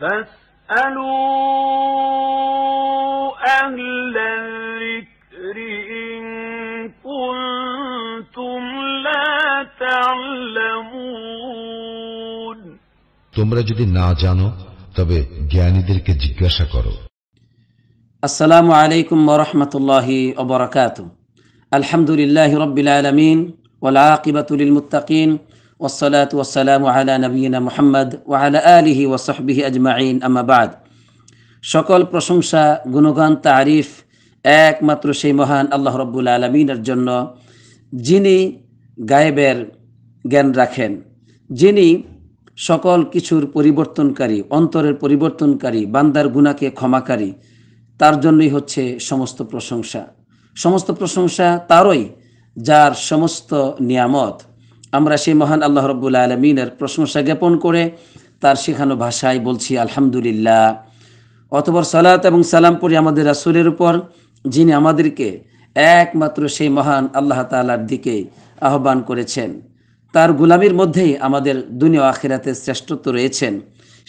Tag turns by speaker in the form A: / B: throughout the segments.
A: فاسألوا أهل الذكر إن كنتم لا تعلمون তোমরা যদি না জানো তবে জ্ঞানীদেরকে জিজ্ঞাসা করো আসসালামু আলাইকুম ওরহমতুল্লাহি ওবরাকাত আলহামদুলিল্লাহ রবিল আলমিন ওলা আকিবাতুল মুতাকিন والصلاة والسلام على نبينا محمد وعلى آله وصحبه أجمعين أما بعد সকল প্রশংসা গুণগান তারিফ একমাত্র সেই মহান আল্লাহ রব্বুল আলমিনের জন্য যিনি গায়েবের জ্ঞান রাখেন যিনি সকল কিছুর পরিবর্তনকারী অন্তরের পরিবর্তনকারী বান্দার গুণাকে ক্ষমাকারী তার জন্যই হচ্ছে সমস্ত প্রশংসা সমস্ত প্রশংসা তারই যার সমস্ত নিয়ামত আমরা সেই মহান আল্লাহ রব্বুল আলমিনের প্রশংসা জ্ঞাপন করে তার শেখানো ভাষায় বলছি আলহামদুলিল্লাহ অতপর সালাত এবং সালাম পড়ি আমাদের রাসুলের উপর যিনি আমাদেরকে একমাত্র সেই মহান আল্লাহ তালার দিকে আহ্বান করেছেন তার গুলামির মধ্যেই আমাদের দুনিয়া আখিরাতে শ্রেষ্ঠত্ব রয়েছেন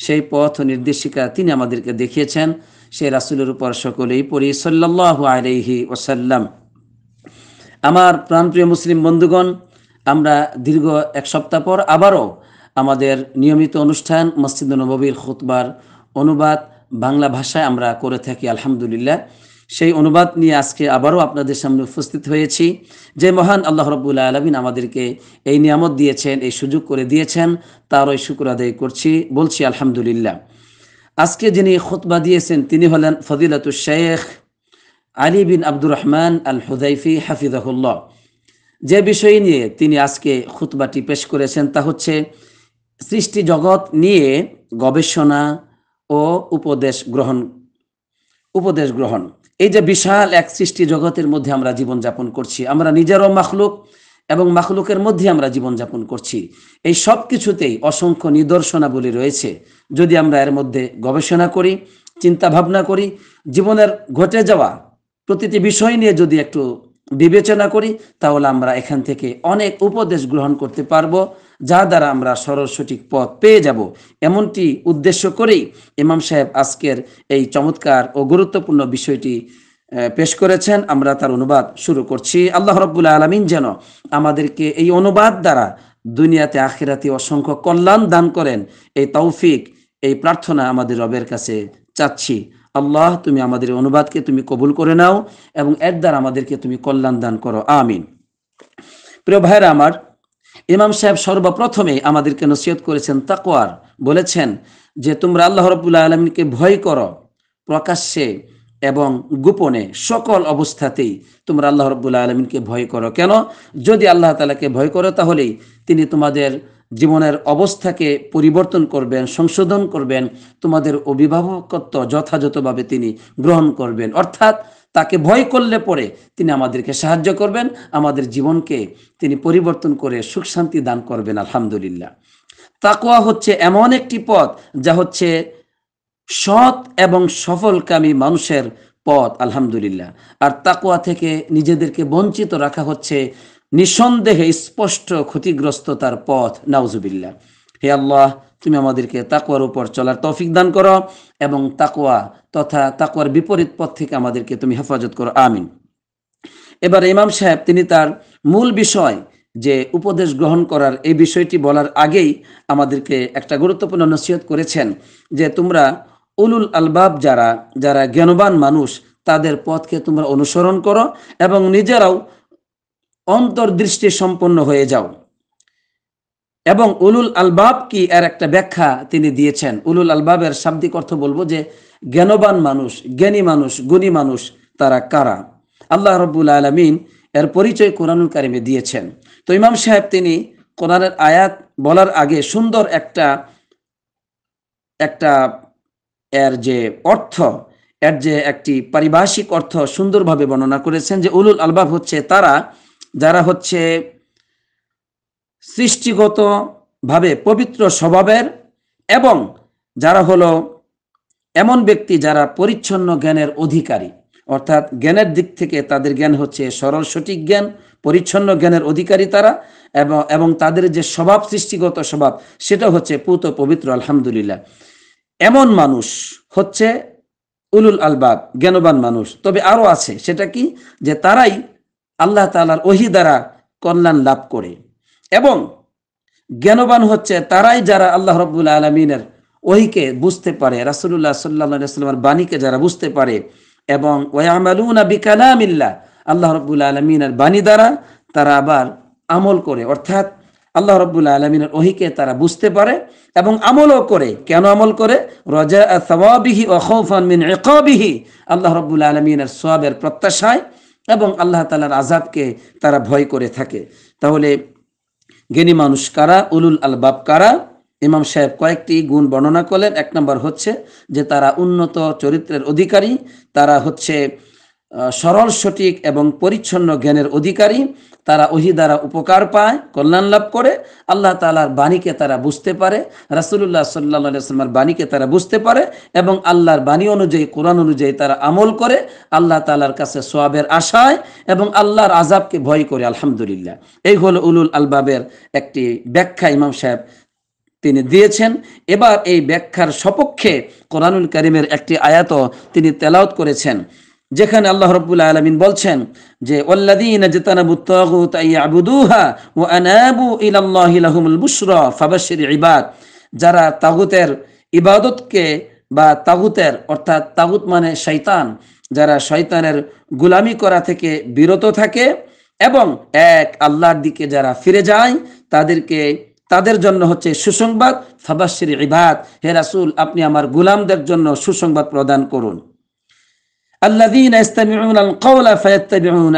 A: সেই পথ নির্দেশিকা তিনি আমাদেরকে দেখিয়েছেন সেই রাসুলের উপর সকলেই পড়ি সাল্লাহ আলহি ওসাল্লাম আমার প্রাণপ্রিয় মুসলিম বন্ধুগণ আমরা দীর্ঘ এক সপ্তাহ পর আবারও আমাদের নিয়মিত অনুষ্ঠান মসজিদ নববীর খুতবার অনুবাদ বাংলা ভাষায় আমরা করে থাকি আলহামদুলিল্লাহ সেই অনুবাদ নিয়ে আজকে আবারও আপনাদের সামনে উপস্থিত হয়েছি যে মহান আল্লাহ রবুল্লা আলমিন আমাদেরকে এই নিয়ামত দিয়েছেন এই সুযোগ করে দিয়েছেন তার ওই শুক্র আদায় করছি বলছি আলহামদুলিল্লাহ আজকে যিনি খুতবা দিয়েছেন তিনি হলেন ফদিলাতুল শেখ আলী বিন আব্দুর রহমান আল হুদাইফি হাফিজাহুল্লাহ যে বিষয় নিয়ে তিনি আজকে খুতবাটি পেশ করেছেন তা হচ্ছে সৃষ্টি জগৎ নিয়ে গবেষণা ও উপদেশ গ্রহণ উপদেশ গ্রহণ এই যে বিশাল এক সৃষ্টি জগতের মধ্যে আমরা জীবনযাপন করছি আমরা নিজেরও মাখলুক এবং মাখলুকের মধ্যে আমরা জীবনযাপন করছি এই সব কিছুতেই অসংখ্য নিদর্শনাবলী রয়েছে যদি আমরা এর মধ্যে গবেষণা করি চিন্তা ভাবনা করি জীবনের ঘটে যাওয়া প্রতিটি বিষয় নিয়ে যদি একটু বিবেচনা করি তাহলে আমরা এখান থেকে অনেক উপদেশ গ্রহণ করতে পারবো যা দ্বারা আমরা সরল সঠিক পথ পেয়ে যাব এমনটি উদ্দেশ্য করেই ইমাম সাহেব আজকের এই চমৎকার ও গুরুত্বপূর্ণ বিষয়টি পেশ করেছেন আমরা তার অনুবাদ শুরু করছি আল্লাহ রব্বুল আলমিন যেন আমাদেরকে এই অনুবাদ দ্বারা দুনিয়াতে আখিরাতে অসংখ্য কল্যাণ দান করেন এই তৌফিক এই প্রার্থনা আমাদের রবের কাছে চাচ্ছি আল্লাহ তুমি আমাদের অনুবাদকে তুমি কবুল করে নাও এবং এর দ্বারা আমাদেরকে তুমি কল্যাণ দান করো আমিন প্রিয় ভাইরা আমার ইমাম সাহেব সর্বপ্রথমে আমাদেরকে নসিহত করেছেন তাকোয়ার বলেছেন যে তোমরা আল্লাহ রবুল্লা আলমিনকে ভয় করো প্রকাশ্যে এবং গোপনে সকল অবস্থাতেই তোমরা আল্লাহ রবুল্লা আলমিনকে ভয় করো কেন যদি আল্লাহ তালাকে ভয় করো তাহলেই তিনি তোমাদের জীবনের অবস্থাকে পরিবর্তন করবেন সংশোধন করবেন তোমাদের অভিভাবকত্ব যথাযথভাবে তিনি গ্রহণ করবেন অর্থাৎ তাকে ভয় করলে পরে তিনি আমাদেরকে সাহায্য করবেন আমাদের জীবনকে তিনি পরিবর্তন করে সুখ শান্তি দান করবেন আলহামদুলিল্লাহ তাকোয়া হচ্ছে এমন একটি পথ যা হচ্ছে সৎ এবং সফলকামী মানুষের পথ আলহামদুলিল্লাহ আর তাকোয়া থেকে নিজেদেরকে বঞ্চিত রাখা হচ্ছে নিঃসন্দেহে স্পষ্ট ক্ষতিগ্রস্ততার পথ নাউজুবিল্লা হে আল্লাহ তুমি আমাদেরকে তাকুয়ার উপর চলার তৌফিক দান করো এবং তাকুয়া তথা তাকুয়ার বিপরীত পথ থেকে আমাদেরকে তুমি হেফাজত করো আমিন এবার ইমাম সাহেব তিনি তার মূল বিষয় যে উপদেশ গ্রহণ করার এই বিষয়টি বলার আগেই আমাদেরকে একটা গুরুত্বপূর্ণ নসিহত করেছেন যে তোমরা উলুল আলবাব যারা যারা জ্ঞানবান মানুষ তাদের পথকে তোমরা অনুসরণ করো এবং নিজেরাও অন্তর্দৃষ্টি সম্পন্ন হয়ে যাও এবং উলুল আলবাব কি এর একটা ব্যাখ্যা তিনি দিয়েছেন উলুল আলবাবের শাব্দিক অর্থ বলবো যে জ্ঞানবান মানুষ জ্ঞানী মানুষ গুণী মানুষ তারা কারা আল্লাহ রব্বুল আলমিন এর পরিচয় কোরআনুল কারিমে দিয়েছেন তো ইমাম সাহেব তিনি কোরআনের আয়াত বলার আগে সুন্দর একটা একটা এর যে অর্থ এর যে একটি পারিভাষিক অর্থ সুন্দরভাবে বর্ণনা করেছেন যে উলুল আলবাব হচ্ছে তারা যারা হচ্ছে সৃষ্টিগতভাবে পবিত্র স্বভাবের এবং যারা হলো এমন ব্যক্তি যারা পরিচ্ছন্ন জ্ঞানের অধিকারী অর্থাৎ জ্ঞানের দিক থেকে তাদের জ্ঞান হচ্ছে সরল সঠিক জ্ঞান পরিচ্ছন্ন জ্ঞানের অধিকারী তারা এবং এবং তাদের যে স্বভাব সৃষ্টিগত স্বভাব সেটা হচ্ছে পুত পবিত্র আলহামদুলিল্লাহ এমন মানুষ হচ্ছে উলুল আলবাব জ্ঞানবান মানুষ তবে আরও আছে সেটা কি যে তারাই আল্লাহ তালার ওহি দ্বারা কল্যাণ লাভ করে এবং জ্ঞানবান হচ্ছে তারাই যারা আল্লাহ রব্বুল আলমিনের ওহিকে বুঝতে পারে রাসুল্লাহ সাল্লাহামের বাণীকে যারা বুঝতে পারে এবং ওয়ামালুনা বিকালামিল্লা আল্লাহ রবুল্লা আলমিনের বাণী দ্বারা তারা আবার আমল করে অর্থাৎ আল্লাহ রবুল্লা আলমিনের ওহিকে তারা বুঝতে পারে এবং আমলও করে কেন আমল করে রজা সবাবিহি ও মিন একাবিহি আল্লাহ রবুল্লা আলমিনের সবের প্রত্যাশায় এবং আল্লাহ তালার আজাবকে তারা ভয় করে থাকে তাহলে জ্ঞানী মানুষ কারা উলুল আলবাব কারা ইমাম সাহেব কয়েকটি গুণ বর্ণনা করলেন এক নম্বর হচ্ছে যে তারা উন্নত চরিত্রের অধিকারী তারা হচ্ছে সরল সঠিক এবং পরিচ্ছন্ন জ্ঞানের অধিকারী তারা ওহি দ্বারা উপকার পায় কল্যাণ লাভ করে আল্লাহ তালার বাণীকে তারা বুঝতে পারে রাসুল্লাহ সাল্লা বাণীকে তারা বুঝতে পারে এবং আল্লাহর বাণী অনুযায়ী কোরআন অনুযায়ী তারা আমল করে আল্লাহ তালার কাছে সোয়াবের আশায় এবং আল্লাহর আজাবকে ভয় করে আলহামদুলিল্লাহ এই হল উলুল আলবাবের একটি ব্যাখ্যা ইমাম সাহেব তিনি দিয়েছেন এবার এই ব্যাখ্যার সপক্ষে কোরআনুল করিমের একটি আয়াত তিনি তেলাওত করেছেন যেখানে আল্লাহ রব আলমিন বলছেন যে ইবাদ যারা তাগুতের ইবাদতকে বা তাগুতের অর্থাৎ তাগুত মানে শৈতান যারা শয়তানের গুলামি করা থেকে বিরত থাকে এবং এক আল্লাহর দিকে যারা ফিরে যায় তাদেরকে তাদের জন্য হচ্ছে সুসংবাদ ফাবাসির ইবাদ হে রাসুল আপনি আমার গুলামদের জন্য সুসংবাদ প্রদান করুন আল্লাদিন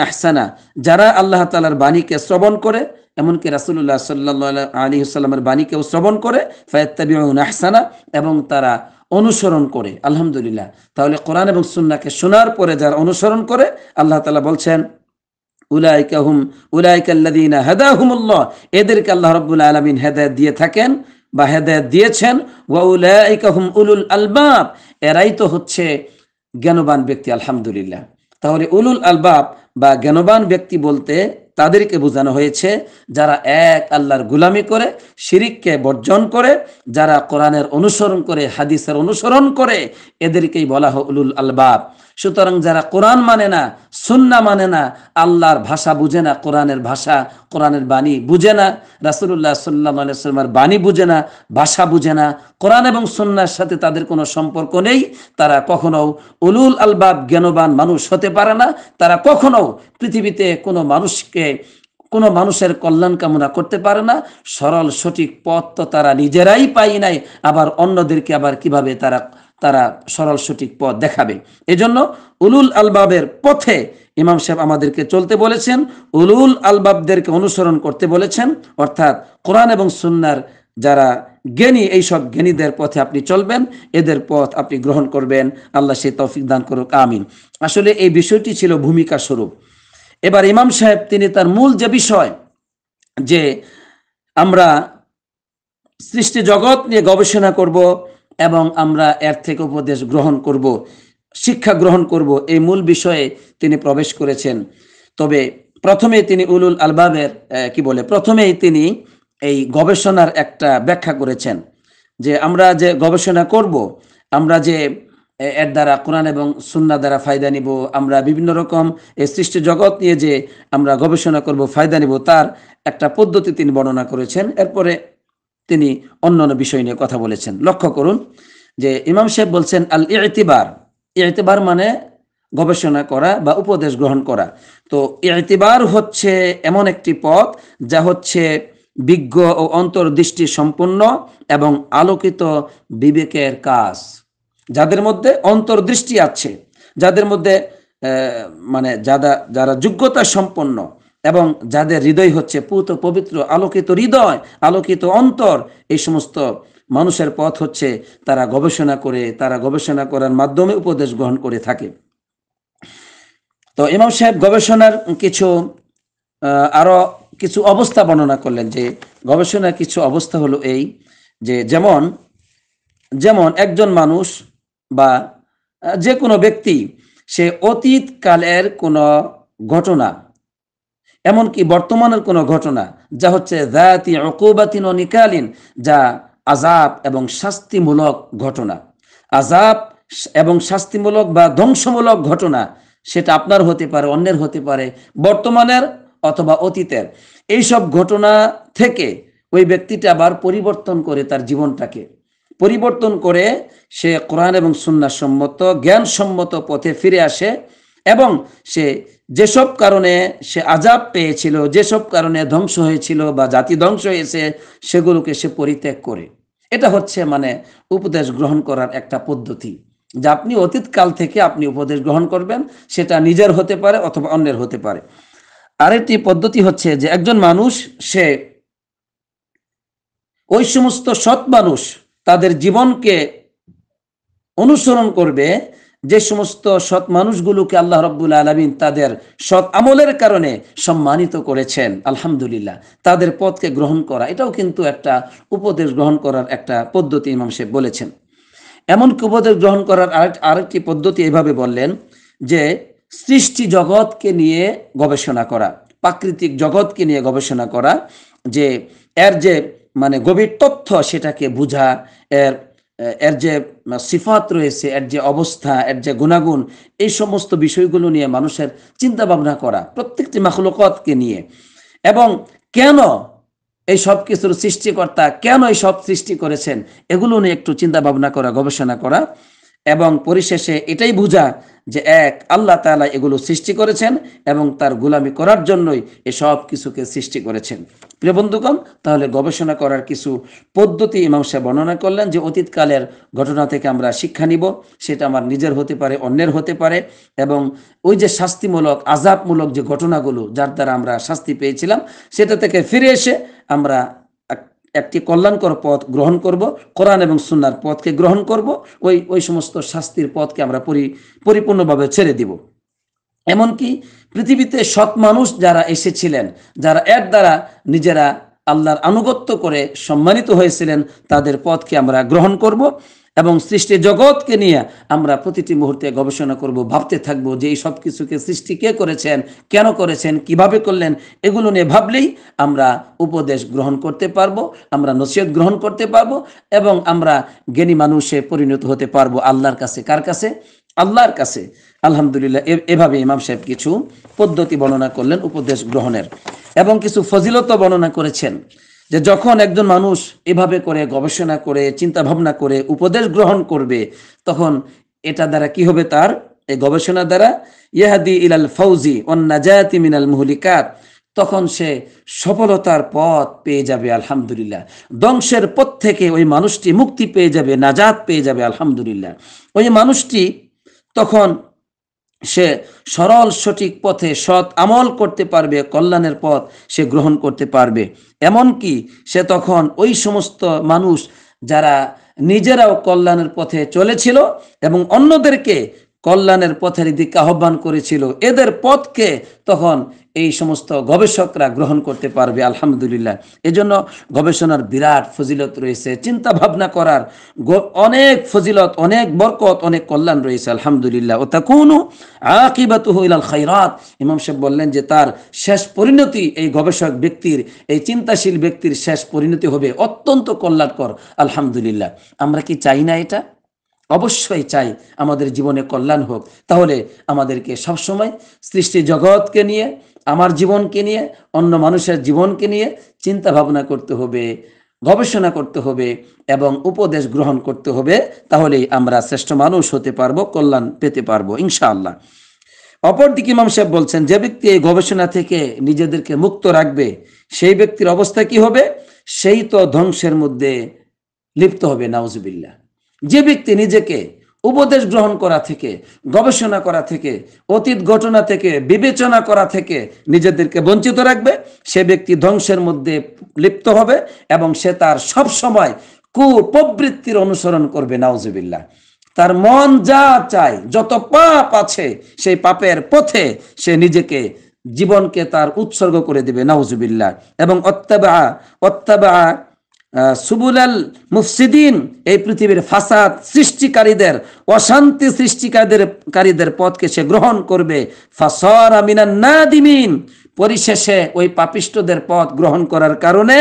A: আহসানা যারা আল্লাহ তালার বাণীকে শ্রবণ করে এমনকি রাসুল্লাহ সাল্লাহ আলী সাল্লামের বাণীকেও শ্রবণ করে ফায়াত্তাবিউন আহসানা এবং তারা অনুসরণ করে আলহামদুলিল্লাহ তাহলে কোরআন এবং সুন্নাকে শোনার পরে যারা অনুসরণ করে আল্লাহ তালা বলছেন উলাইকাহুম উলাইকাল্লাদিনা হেদাহুমুল্লাহ এদেরকে আল্লাহ রব্বুল আলমিন হেদায়ত দিয়ে থাকেন বা হেদায়ত দিয়েছেন ওয়া উলাইকাহুম উলুল আলবাব এরাই তো হচ্ছে জ্ঞানবান ব্যক্তি আলহামদুলিল্লাহ তাহলে উলুল আলবাব বা জ্ঞানবান ব্যক্তি বলতে তাদেরকে বোঝানো হয়েছে যারা এক আল্লাহর গুলামি করে শিরিককে বর্জন করে যারা কোরআনের অনুসরণ করে হাদিসের অনুসরণ করে এদেরকেই বলা হলুল আলবাব সুতরাং যারা কোরআন মানে না সুন্না মানে না আল্লাহর ভাষা বুঝে না কোরআনের ভাষা কোরআনের বাণী বুঝে না রাসুল্লাহ সাল্লাহ আলাইস্লামের বাণী বুঝে না ভাষা বুঝে না কোরআন এবং সুন্নার সাথে তাদের কোনো সম্পর্ক নেই তারা কখনো উলুল আলবাব জ্ঞানবান মানুষ হতে পারে না তারা কখনো পৃথিবীতে কোনো মানুষকে থেকে কোনো মানুষের কল্যাণ কামনা করতে পারে না সরল সঠিক পথ তো তারা নিজেরাই পাই নাই আবার অন্যদেরকে আবার কিভাবে তারা তারা সরল সঠিক পথ দেখাবে এজন্য উলুল আলবাবের পথে ইমাম সাহেব আমাদেরকে চলতে বলেছেন উলুল আলবাবদেরকে অনুসরণ করতে বলেছেন অর্থাৎ কোরআন এবং সুন্নার যারা জ্ঞানী এইসব জ্ঞানীদের পথে আপনি চলবেন এদের পথ আপনি গ্রহণ করবেন আল্লাহ সে তৌফিক দান করুক আমিন আসলে এই বিষয়টি ছিল ভূমিকা স্বরূপ এবার ইমাম সাহেব তিনি তার মূল যে বিষয় যে আমরা সৃষ্টি জগৎ নিয়ে গবেষণা করব এবং আমরা এর থেকে উপদেশ গ্রহণ করব শিক্ষা গ্রহণ করব এই মূল বিষয়ে তিনি প্রবেশ করেছেন তবে প্রথমে তিনি উলুল আলবাবের কি বলে প্রথমেই তিনি এই গবেষণার একটা ব্যাখ্যা করেছেন যে আমরা যে গবেষণা করব আমরা যে এর দ্বারা কোরআন এবং সুন্না দ্বারা ফায়দা নিব আমরা বিভিন্ন রকম এই সৃষ্টি জগৎ নিয়ে যে আমরা গবেষণা করব ফায়দা নিব তার একটা পদ্ধতি তিনি বর্ণনা করেছেন এরপরে তিনি অন্যান্য বিষয় নিয়ে কথা বলেছেন লক্ষ্য করুন যে ইমাম সাহেব বলছেন আল ইতিবার ইতিবার মানে গবেষণা করা বা উপদেশ গ্রহণ করা তো ইতিবার হচ্ছে এমন একটি পথ যা হচ্ছে বিজ্ঞ ও অন্তর্দৃষ্টি সম্পন্ন এবং আলোকিত বিবেকের কাজ যাদের মধ্যে অন্তর্দৃষ্টি আছে যাদের মধ্যে মানে যারা যারা যোগ্যতা সম্পন্ন এবং যাদের হৃদয় হচ্ছে পুত পবিত্র আলোকিত হৃদয় আলোকিত অন্তর এই সমস্ত মানুষের পথ হচ্ছে তারা গবেষণা করে তারা গবেষণা করার মাধ্যমে উপদেশ গ্রহণ করে থাকে তো ইমাম সাহেব গবেষণার কিছু আরও কিছু অবস্থা বর্ণনা করলেন যে গবেষণার কিছু অবস্থা হলো এই যে যেমন যেমন একজন মানুষ বা যে কোনো ব্যক্তি সে অতীতকালের কোনো ঘটনা এমনকি বর্তমানের কোনো ঘটনা যা হচ্ছে জাতি অকুবাতিন নিকালীন যা আজাব এবং শাস্তিমূলক ঘটনা আজাব এবং শাস্তিমূলক বা ধ্বংসমূলক ঘটনা সেটা আপনার হতে পারে অন্যের হতে পারে বর্তমানের অথবা অতীতের এইসব ঘটনা থেকে ওই ব্যক্তিটা আবার পরিবর্তন করে তার জীবনটাকে পরিবর্তন করে সে কোরআন এবং জ্ঞান জ্ঞানসম্মত পথে ফিরে আসে এবং সে যেসব কারণে সে আজাব পেয়েছিল যেসব কারণে ধ্বংস হয়েছিল বা জাতি ধ্বংস হয়েছে সেগুলোকে সে পরিত্যাগ করে এটা হচ্ছে মানে উপদেশ গ্রহণ করার একটা পদ্ধতি যে আপনি অতীতকাল থেকে আপনি উপদেশ গ্রহণ করবেন সেটা নিজের হতে পারে অথবা অন্যের হতে পারে আরেকটি পদ্ধতি হচ্ছে যে একজন মানুষ সে ওই সমস্ত সৎ মানুষ তাদের জীবনকে অনুসরণ করবে যে সমস্ত সৎ মানুষগুলোকে আল্লাহ রব্বুল আলমিন তাদের সৎ আমলের কারণে সম্মানিত করেছেন আলহামদুলিল্লাহ তাদের পথকে গ্রহণ করা এটাও কিন্তু একটা উপদেশ গ্রহণ করার একটা পদ্ধতি ইমাম সে বলেছেন এমনকি উপদেশ গ্রহণ করার আরেক আরেকটি পদ্ধতি এভাবে বললেন যে সৃষ্টি জগৎকে নিয়ে গবেষণা করা প্রাকৃতিক জগৎকে নিয়ে গবেষণা করা যে এর যে মানে গভীর তথ্য সেটাকে বোঝা এর এর যে সিফাত রয়েছে এর যে অবস্থা এর যে গুণাগুণ এই সমস্ত বিষয়গুলো নিয়ে মানুষের চিন্তা ভাবনা করা প্রত্যেকটি মাখলুকতকে নিয়ে এবং কেন এই সব কিছুর সৃষ্টিকর্তা কেন এই সব সৃষ্টি করেছেন এগুলো নিয়ে একটু চিন্তা ভাবনা করা গবেষণা করা এবং পরিশেষে এটাই বোঝা যে এক আল্লাহ তালা এগুলো সৃষ্টি করেছেন এবং তার গুলামি করার জন্যই এসব কিছুকে সৃষ্টি করেছেন প্রিয় বন্ধুগণ তাহলে গবেষণা করার কিছু পদ্ধতি ইমাম সাহেব বর্ণনা করলেন যে অতীতকালের ঘটনা থেকে আমরা শিক্ষা নিব সেটা আমার নিজের হতে পারে অন্যের হতে পারে এবং ওই যে শাস্তিমূলক আজাবমূলক যে ঘটনাগুলো যার দ্বারা আমরা শাস্তি পেয়েছিলাম সেটা থেকে ফিরে এসে আমরা একটি কল্যাণকর পথ গ্রহণ করব কোরআন এবং সুনার পথকে গ্রহণ করব ওই ওই সমস্ত শাস্তির পথকে আমরা পরি পরিপূর্ণভাবে ছেড়ে দিব এমনকি পৃথিবীতে সৎ মানুষ যারা এসেছিলেন যারা এক দ্বারা নিজেরা আল্লাহর আনুগত্য করে সম্মানিত হয়েছিলেন তাদের পথকে আমরা গ্রহণ করব এবং সৃষ্টি জগৎকে নিয়ে আমরা প্রতিটি মুহূর্তে গবেষণা করব ভাবতে থাকব যে এই সব কিছুকে সৃষ্টি কে করেছেন কেন করেছেন কিভাবে করলেন এগুলো নিয়ে ভাবলেই আমরা উপদেশ গ্রহণ করতে পারবো আমরা নসিহত গ্রহণ করতে পারবো এবং আমরা জ্ঞানী মানুষে পরিণত হতে পারবো আল্লাহর কাছে কার কাছে আল্লাহর কাছে আলহামদুলিল্লাহ এভাবে ইমাম সাহেব কিছু পদ্ধতি বর্ণনা করলেন উপদেশ গ্রহণের এবং কিছু ফজিলত বর্ণনা করেছেন যে যখন একজন মানুষ এভাবে করে গবেষণা করে চিন্তা ভাবনা করে উপদেশ গ্রহণ করবে তখন এটা দ্বারা কি হবে তার এই গবেষণা দ্বারা ইয়াহাদি ইলাল ফৌজি অন্যাজায়াতি মিনাল মুহলিকাত তখন সে সফলতার পথ পেয়ে যাবে আলহামদুলিল্লাহ ধ্বংসের পথ থেকে ওই মানুষটি মুক্তি পেয়ে যাবে নাজাত পেয়ে যাবে আলহামদুলিল্লাহ ওই মানুষটি তখন সে সরল সঠিক পথে সৎ আমল করতে পারবে কল্যাণের পথ সে গ্রহণ করতে পারবে এমন কি সে তখন ওই সমস্ত মানুষ যারা নিজেরাও কল্যাণের পথে চলেছিল এবং অন্যদেরকে কল্যাণের পথের দিকে আহ্বান করেছিল এদের পথকে তখন এই সমস্ত গবেষকরা গ্রহণ করতে পারবে আলহামদুলিল্লাহ এজন্য গবেষণার বিরাট ফজিলত রয়েছে চিন্তা ভাবনা করার অনেক ফজিলত অনেক বরকত অনেক কল্যাণ রয়েছে আলহামদুলিল্লাহ ও তা কোনো আকিবাত হইলাল খাইরাত ইমাম সাহেব বললেন যে তার শেষ পরিণতি এই গবেষক ব্যক্তির এই চিন্তাশীল ব্যক্তির শেষ পরিণতি হবে অত্যন্ত কল্যাণকর আলহামদুলিল্লাহ আমরা কি চাই না এটা অবশ্যই চাই আমাদের জীবনে কল্যাণ হোক তাহলে আমাদেরকে সবসময় সৃষ্টি জগৎকে নিয়ে আমার জীবনকে নিয়ে অন্য মানুষের জীবনকে নিয়ে চিন্তা ভাবনা করতে হবে গবেষণা করতে হবে এবং উপদেশ গ্রহণ করতে হবে তাহলেই আমরা শ্রেষ্ঠ মানুষ হতে পারবো কল্যাণ পেতে পারবো ইনশাআল্লাহ অপরদিকে ইমাম সাহেব বলছেন যে ব্যক্তি এই গবেষণা থেকে নিজেদেরকে মুক্ত রাখবে সেই ব্যক্তির অবস্থা কি হবে সেই তো ধ্বংসের মধ্যে লিপ্ত হবে নাউজবিল্লা যে ব্যক্তি নিজেকে উপদেশ গ্রহণ করা থেকে গবেষণা করা থেকে অতীত ঘটনা থেকে বিবেচনা করা থেকে নিজেদেরকে বঞ্চিত রাখবে সে ব্যক্তি ধ্বংসের মধ্যে লিপ্ত হবে এবং সে তার সব সময় কুপ্রবৃত্তির অনুসরণ করবে নাউজুবিল্লাহ তার মন যা চায় যত পাপ আছে সেই পাপের পথে সে নিজেকে জীবনকে তার উৎসর্গ করে দিবে নাউজুবিল্লাহ এবং অত্যাবা অত্যাবা সুবুলাল মুফসিদিন এই পৃথিবীর ফাসাদ সৃষ্টিকারীদের অশান্তি সৃষ্টিকারীদের কারীদের পথকে সে গ্রহণ করবে ফাসর আমিনা না দিমিন পরিশেষে ওই পাপিষ্টদের পথ গ্রহণ করার কারণে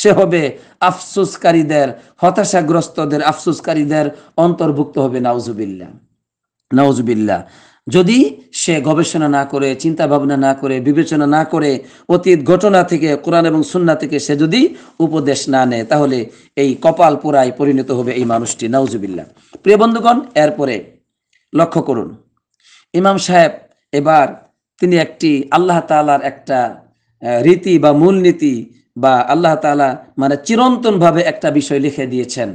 A: সে হবে আফসুসকারীদের হতাশাগ্রস্তদের আফসুসকারীদের অন্তর্ভুক্ত হবে নাউজুবিল্লা নাউজুবিল্লা যদি সে গবেষণা না করে চিন্তা ভাবনা না করে বিবেচনা না করে অতীত ঘটনা থেকে কোরআন এবং সুন্না থেকে সে যদি উপদেশ না নেয় তাহলে এই কপাল পোড়ায় পরিণত হবে এই মানুষটি নাউজুবিল্লা প্রিয় বন্ধুগণ এরপরে লক্ষ্য করুন ইমাম সাহেব এবার তিনি একটি আল্লাহ তালার একটা রীতি বা মূলনীতি বা আল্লাহ তালা মানে চিরন্তনভাবে একটা বিষয় লিখে দিয়েছেন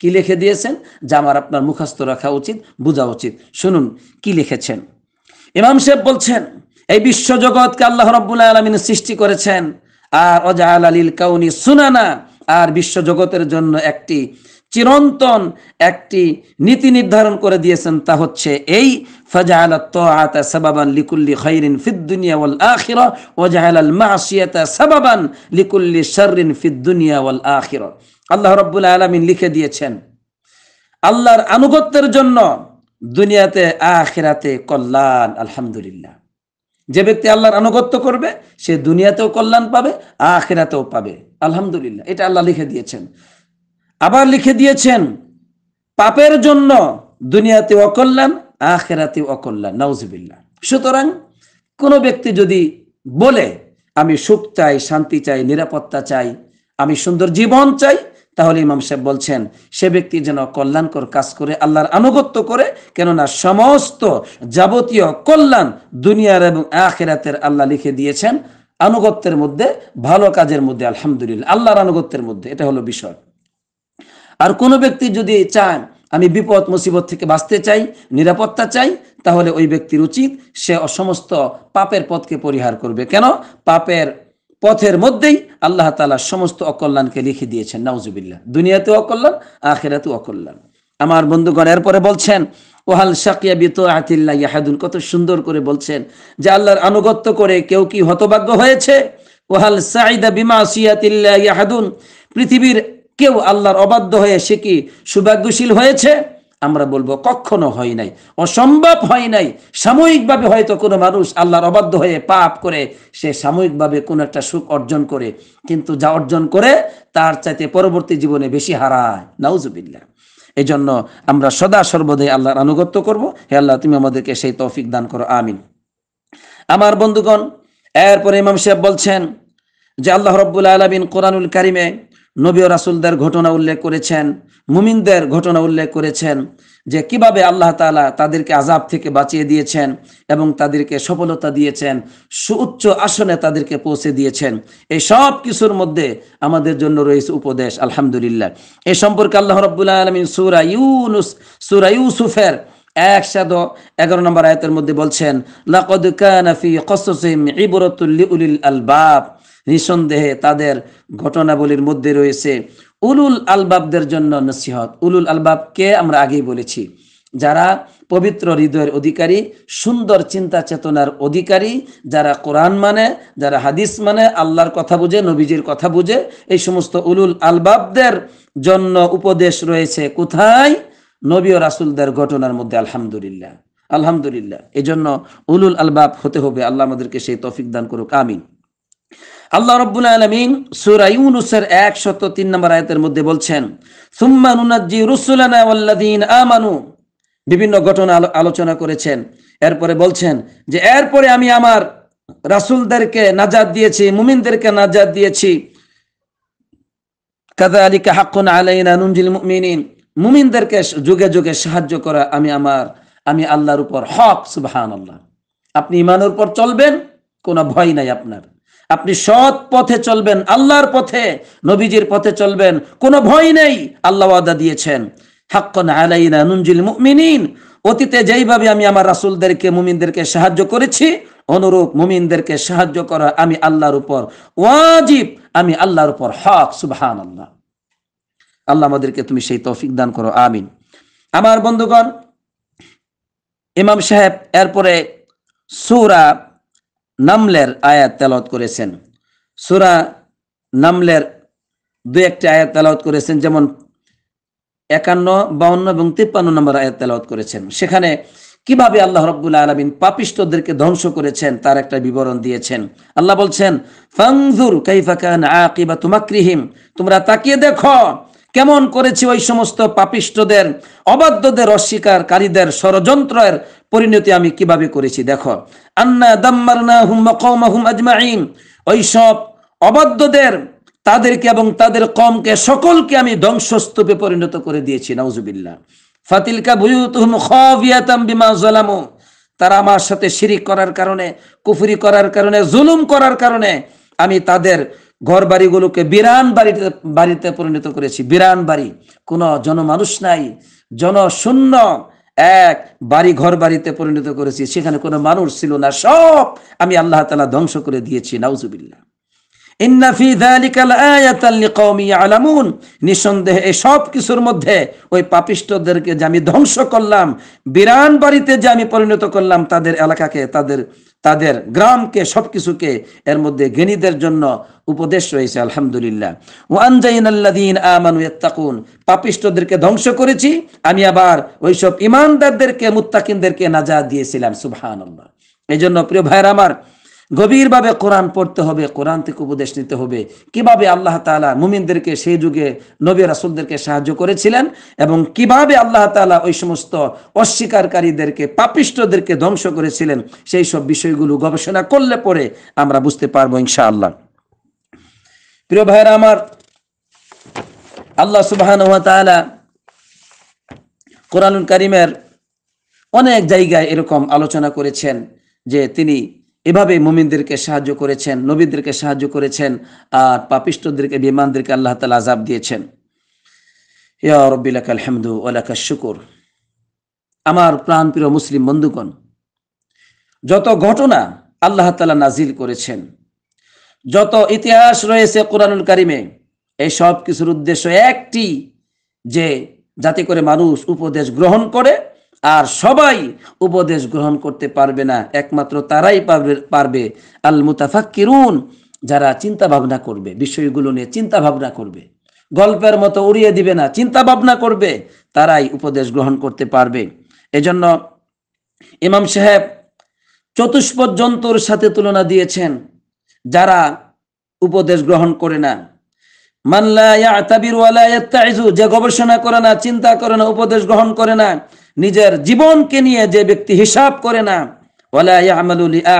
A: কি লিখে দিয়েছেন যা আমার আপনার মুখস্থ রাখা উচিত বোঝা উচিত শুনুন কি লিখেছেন ইমাম সাহেব বলছেন এই বিশ্বজগৎকে আল্লাহ রব্বুল আলমিন সৃষ্টি করেছেন আর অজাল আলীল কাউনি সুনানা আর বিশ্বজগতের জন্য একটি চিরন্তন একটি নীতি নির্ধারণ করে দিয়েছেন তা হচ্ছে এই فجعل الطاعة سببا لكل خير في الدنيا والآخرة وجعل المعصية سببا لكل شر في الدنيا والآخرة আল্লাহ রব্বুল আলমিন লিখে দিয়েছেন আল্লাহর আনুগত্যের জন্য দুনিয়াতে আখেরাতে কল্যাণ আলহামদুলিল্লাহ যে ব্যক্তি আল্লাহর আনুগত্য করবে সে দুনিয়াতেও কল্যাণ পাবে আখেরাতেও পাবে আলহামদুলিল্লাহ এটা আল্লাহ লিখে দিয়েছেন আবার লিখে দিয়েছেন পাপের জন্য দুনিয়াতে অকল্যাণ আখেরাতে অকল্যাণ নাউজবিল্লা সুতরাং কোনো ব্যক্তি যদি বলে আমি সুখ চাই শান্তি চাই নিরাপত্তা চাই আমি সুন্দর জীবন চাই তাহলে ইমাম সাহেব বলছেন সে ব্যক্তি যেন কল্যাণকর কাজ করে আল্লাহর আনুগত্য করে কেননা সমস্ত যাবতীয় কল্যাণ দুনিয়ার এবং আখেরাতের আল্লাহ লিখে দিয়েছেন আনুগত্যের মধ্যে ভালো কাজের মধ্যে আলহামদুলিল্লাহ আল্লাহর আনুগত্যের মধ্যে এটা হলো বিষয় আর কোনো ব্যক্তি যদি চান আমি বিপদ মুসিবত থেকে বাঁচতে চাই নিরাপত্তা চাই তাহলে ওই ব্যক্তির উচিত সে সমস্ত পাপের পথকে পরিহার করবে কেন পাপের পথের মধ্যেই আল্লাহ তালা সমস্ত অকল্যাণকে লিখে দিয়েছেন নাউজুবিল্লাহ দুনিয়াতে অকল্যাণ আখেরাতে অকল্যাণ আমার বন্ধুগণ এরপরে বলছেন ওহাল শাকিয়া আতিল্লা ইয়াহাদুন কত সুন্দর করে বলছেন যে আল্লাহর আনুগত্য করে কেউ কি হতভাগ্য হয়েছে ওহাল সাইদা বিমা সিয়াতিল্লা ইয়াহাদুন পৃথিবীর কেউ আল্লাহর অবাধ্য হয়ে সে কি সুভাগ্যশীল হয়েছে আমরা বলবো কখনো হয় নাই অসম্ভব হয় নাই সাময়িকভাবে হয়তো কোনো মানুষ আল্লাহর অবাধ্য হয়ে পাপ করে সে সাময়িকভাবে কোনো একটা সুখ অর্জন করে কিন্তু যা অর্জন করে তার চাইতে পরবর্তী জীবনে বেশি হারায় নাউজুবিল্লা এই জন্য আমরা সদা সর্বদাই আল্লাহর আনুগত্য করব হে আল্লাহ তুমি আমাদেরকে সেই তৌফিক দান করো আমিন আমার বন্ধুগণ এরপরে ইমাম সাহেব বলছেন যে আল্লাহ রব্বুল আলমিন কোরআনুল কারিমে নবী রাসুলদের ঘটনা উল্লেখ করেছেন মুমিনদের ঘটনা উল্লেখ করেছেন যে কিভাবে আল্লাহ তালা তাদেরকে আজাব থেকে বাঁচিয়ে দিয়েছেন এবং তাদেরকে সফলতা দিয়েছেন সুউচ্চ আসনে তাদেরকে পৌঁছে দিয়েছেন এই সব কিছুর মধ্যে আমাদের জন্য রয়েছে উপদেশ আলহামদুলিল্লাহ এ সম্পর্কে আল্লাহ রব্বুল্লাহ আলমিন সুরা ইউনুস সুরা ইউসুফের একসাথে এগারো নম্বর আয়তের মধ্যে বলছেন লাকদ কানা কসসিম ইবরাতুল লিউলিল আলবাব নিঃসন্দেহে তাদের ঘটনাবলীর মধ্যে রয়েছে উলুল আলবাবদের জন্য নসিহত উলুল আলবাবকে আমরা আগেই বলেছি যারা পবিত্র হৃদয়ের অধিকারী সুন্দর চিন্তা চেতনার অধিকারী যারা কোরআন মানে যারা হাদিস মানে আল্লাহর কথা বুঝে নবীজির কথা বুঝে এই সমস্ত উলুল আলবাবদের জন্য উপদেশ রয়েছে কোথায় নবী ও রাসুলদের ঘটনার মধ্যে আলহামদুলিল্লাহ আলহামদুলিল্লাহ এই জন্য উলুল আলবাব হতে হবে আল্লাহ আমাদেরকে সেই তফিক দান করুক আমিন আল্লাহ রব্বুল আলমিন সুরা ইউনুসের একশত তিন নম্বর আয়তের মধ্যে বলছেন সুম্মানুনাজি রুসুলানা ওয়াল্লাদিন আমানু বিভিন্ন ঘটনা আলোচনা করেছেন এরপরে বলছেন যে এরপরে আমি আমার রাসুলদেরকে নাজাদ দিয়েছি মুমিনদেরকে নাজাদ দিয়েছি কাদালিকা হাক্কুন আলাইনা নুনজিল মুমিনিন মুমিনদেরকে যুগে যুগে সাহায্য করা আমি আমার আমি আল্লাহর উপর হক সুবহান আল্লাহ আপনি ইমানের উপর চলবেন কোনো ভয় নাই আপনার আপনি সৎ পথে চলবেন আল্লাহর পথে নবীজির পথে চলবেন কোনো ভয় নেই আল্লাহ আদা দিয়েছেন হাক্কন আলাইনা নুনজিল মুমিনিন অতীতে যেইভাবে আমি আমার রাসুলদেরকে মুমিনদেরকে সাহায্য করেছি অনুরূপ মুমিনদেরকে সাহায্য করা আমি আল্লাহর উপর ওয়াজিব আমি আল্লাহর উপর হক সুবহান আল্লাহ আল্লাহ আমাদেরকে তুমি সেই তৌফিক দান করো আমিন আমার বন্ধুগণ ইমাম সাহেব এরপরে সৌরা নামলের আয়াত তেলত করেছেন সুরা নামলের দু একটি আয়াত তেলাওত করেছেন যেমন একান্ন বাউন্ন এবং তিপ্পান্ন নম্বর আয়াত তেলাওত করেছেন সেখানে কিভাবে আল্লাহ রব্বুল আলমিন পাপিষ্টদেরকে ধ্বংস করেছেন তার একটা বিবরণ দিয়েছেন আল্লাহ বলছেন ফাংজুর কাইফাকান আকিবা তুমাক্রিহিম তোমরা তাকিয়ে দেখো কেমন করেছি ওই সমস্ত পাপিষ্টদের অবাধ্যদের অস্বীকারীদের ষড়যন্ত্রের পরিণতি আমি কিভাবে করেছি দেখো আন্না দাম্মারনা হুম আজমাইন ওই সব অবাধ্যদের তাদেরকে এবং তাদের কমকে সকলকে আমি ধ্বংসস্তূপে পরিণত করে দিয়েছি নাউজুবিল্লা ফাতিলকা বুয়ুতহুম খাবিয়াতাম বিমা তারা আমার সাথে শিরিক করার কারণে কুফরি করার কারণে জুলুম করার কারণে আমি তাদের ঘর বাড়িগুলোকে বিরান বাড়িতে বাড়িতে পরিণত করেছি বিরান বাড়ি কোনো জনমানুষ নাই জনশূন্য এক বাড়ি ঘর বাড়িতে পরিণত করেছি সেখানে কোনো মানুষ ছিল না সব আমি আল্লাহ তালা ধ্বংস করে দিয়েছি নাউজুবিল্লা নিঃসন্দেহে এই সব কিছুর মধ্যে ওই পাপিষ্টদেরকে যে আমি ধ্বংস করলাম বিরান বাড়িতে যে আমি পরিণত করলাম তাদের এলাকাকে তাদের তাদের গ্রামকে সবকিছুকে এর মধ্যে জন্য উপদেশ রয়েছে আলহামদুলিল্লাহ ওয়ানজাইনাল্লাদিন আমানু ইত্তাকুন পাপিষ্টদেরকে ধ্বংস করেছি আমি আবার ওইসব ইমানদারদেরকে মুত্তাকিনদেরকে নাজা দিয়েছিলাম সুবহানাল্লাহ এই জন্য প্রিয় ভাইয়ের আমার গভীরভাবে কোরআন পড়তে হবে কোরআন থেকে উপদেশ নিতে হবে কিভাবে আল্লাহ তালা মুমিনদেরকে সেই যুগে নবী রাসুলদেরকে সাহায্য করেছিলেন এবং কিভাবে আল্লাহ তালা ওই সমস্ত অস্বীকারীদেরকে পাপিষ্টদেরকে ধ্বংস করেছিলেন সেই সব বিষয়গুলো গবেষণা করলে পরে আমরা বুঝতে পারবো আল্লাহ প্রিয় ভাইরা আমার আল্লাহ সুবাহান কোরআন করিমের অনেক জায়গায় এরকম আলোচনা করেছেন যে তিনি এভাবে মুমিনদেরকে সাহায্য করেছেন নবীদেরকে সাহায্য করেছেন আর পাপিষ্টদেরকে বিমানদেরকে আল্লাহ তালা আজাব দিয়েছেন ইয়া রব্বিলাক আলহামদু ওলাকা শুকুর আমার প্রাণপ্রিয় মুসলিম বন্ধুগণ যত ঘটনা আল্লাহ তালা নাজিল করেছেন যত ইতিহাস রয়েছে কোরআনুল কারিমে এই সব কিছুর উদ্দেশ্য একটি যে যাতে করে মানুষ উপদেশ গ্রহণ করে আর সবাই উপদেশ গ্রহণ করতে পারবে না একমাত্র তারাই পারবে পারবে আল মুতাফাক্কিরুন যারা চিন্তা ভাবনা করবে বিষয়গুলো নিয়ে চিন্তা ভাবনা করবে গল্পের মতো উড়িয়ে দিবে না চিন্তা ভাবনা করবে তারাই উপদেশ গ্রহণ করতে পারবে এজন্য ইমাম সাহেব চতুষ্পদ জন্তুর সাথে তুলনা দিয়েছেন যারা উপদেশ গ্রহণ করে না মানলা যে গবেষণা করে না চিন্তা করে না উপদেশ গ্রহণ করে না নিজের জীবনকে নিয়ে যে ব্যক্তি হিসাব করে না ওলা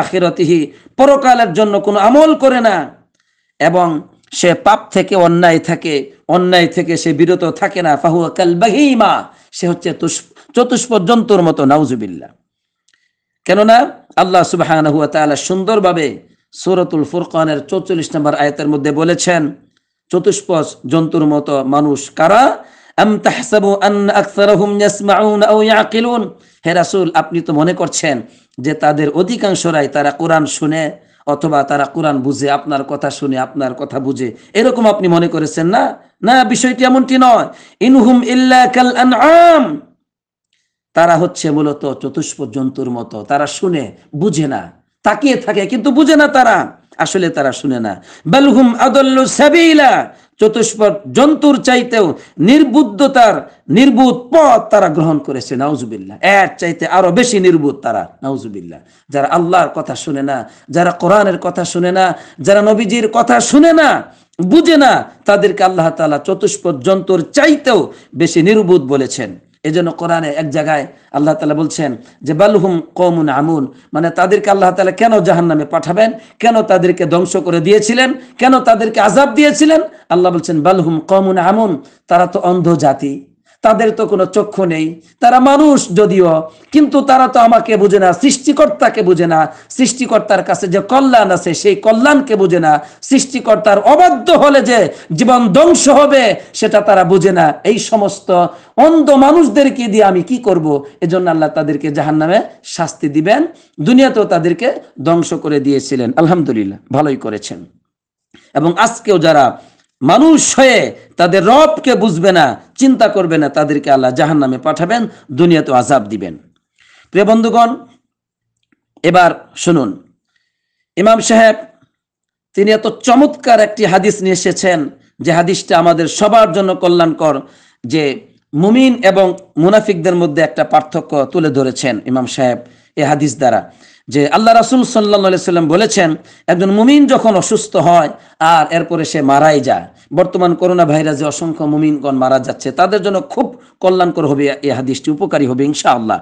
A: আখিরতিহি পরকালের জন্য কোনো আমল করে না এবং সে পাপ থেকে অন্যায় থাকে অন্যায় থেকে সে বিরত থাকে না ফাহুয়া কাল বাহিমা সে হচ্ছে চতুষ্প জন্তুর মতো নাউজুবিল্লা কেননা আল্লাহ সুবাহ সুন্দরভাবে সুরতুল ফুরকানের চৌচল্লিশ নম্বর আয়তের মধ্যে বলেছেন চতুষ্প জন্তুর মতো মানুষ কারা আম তাহসাবু আন আকসারহুম ইয়াসমাউন আও ইয়াকিলুন হে রাসূল আপনি তো মনে করছেন যে তাদের অধিকাংশ রাই তারা কোরআন শুনে অথবা তারা কোরআন বুঝে আপনার কথা শুনে আপনার কথা বুঝে এরকম আপনি মনে করেছেন না না বিষয়টি এমনটি নয় ইনহুম ইল্লা কাল আনআম তারা হচ্ছে মূলত চতুষ্প জন্তুর মতো তারা শুনে বুঝে না তাকিয়ে থাকে কিন্তু বুঝে না তারা আসলে তারা শুনে না বালহুম আদল্লু সাবিলা চতুষ্পদ জন্তুর চাইতেও নির্বুদ্ধতার নির্বুদ পথ তারা গ্রহণ করেছে নাউজুবিল্লাহ এর চাইতে আরো বেশি নির্বুদ তারা নাউজুবিল্লাহ যারা আল্লাহর কথা শুনে না যারা কোরআনের কথা শুনে না যারা নবীজির কথা শুনে না বুঝে না তাদেরকে আল্লাহ তালা চতুষ্পদ জন্তুর চাইতেও বেশি নির্বুদ বলেছেন এজন্য কোরআনে এক জায়গায় আল্লাহ তালা বলছেন যে বালহুম কমুন আমুন মানে তাদেরকে আল্লাহ তালা কেন জাহান নামে পাঠাবেন কেন তাদেরকে ধ্বংস করে দিয়েছিলেন কেন তাদেরকে আজাব দিয়েছিলেন আল্লাহ বলছেন বালহুম কমুন আমুন তারা তো অন্ধ জাতি তাদের তো কোনো চক্ষু নেই তারা মানুষ যদিও কিন্তু তারা তো আমাকে বুঝে না সৃষ্টিকর্তাকে বুঝে না সৃষ্টিকর্তার কাছে যে কল্যাণ আছে সেই কল্যাণকে বুঝে না সৃষ্টিকর্তার অবাধ্য হলে যে জীবন ধ্বংস হবে সেটা তারা বুঝে না এই সমস্ত অন্ধ মানুষদেরকে দিয়ে আমি কি করব এজন্য আল্লাহ তাদেরকে জাহান নামে শাস্তি দিবেন দুনিয়াতেও তাদেরকে ধ্বংস করে দিয়েছিলেন আলহামদুলিল্লাহ ভালোই করেছেন এবং আজকেও যারা মানুষ হয়ে তাদের রবকে বুঝবে না চিন্তা করবে না তাদেরকে আল্লাহ জাহান নামে পাঠাবেন দুনিয়াতে আজাব দিবেন প্রিয় বন্ধুগণ এবার শুনুন ইমাম সাহেব তিনি এত চমৎকার একটি হাদিস নিয়ে এসেছেন যে হাদিসটা আমাদের সবার জন্য কল্যাণকর যে মুমিন এবং মুনাফিকদের মধ্যে একটা পার্থক্য তুলে ধরেছেন ইমাম সাহেব এ হাদিস দ্বারা যে আল্লাহ রাসুল সাল্লাম বলেছেন একজন মুমিন যখন অসুস্থ হয় আর এরপরে সে মারাই যায় বর্তমান করোনা ভাইরাসে অসংখ্য মুমিনগণ মারা যাচ্ছে তাদের জন্য খুব কল্যাণকর হবে এই হাদিসটি উপকারী হবে ইনশা আল্লাহ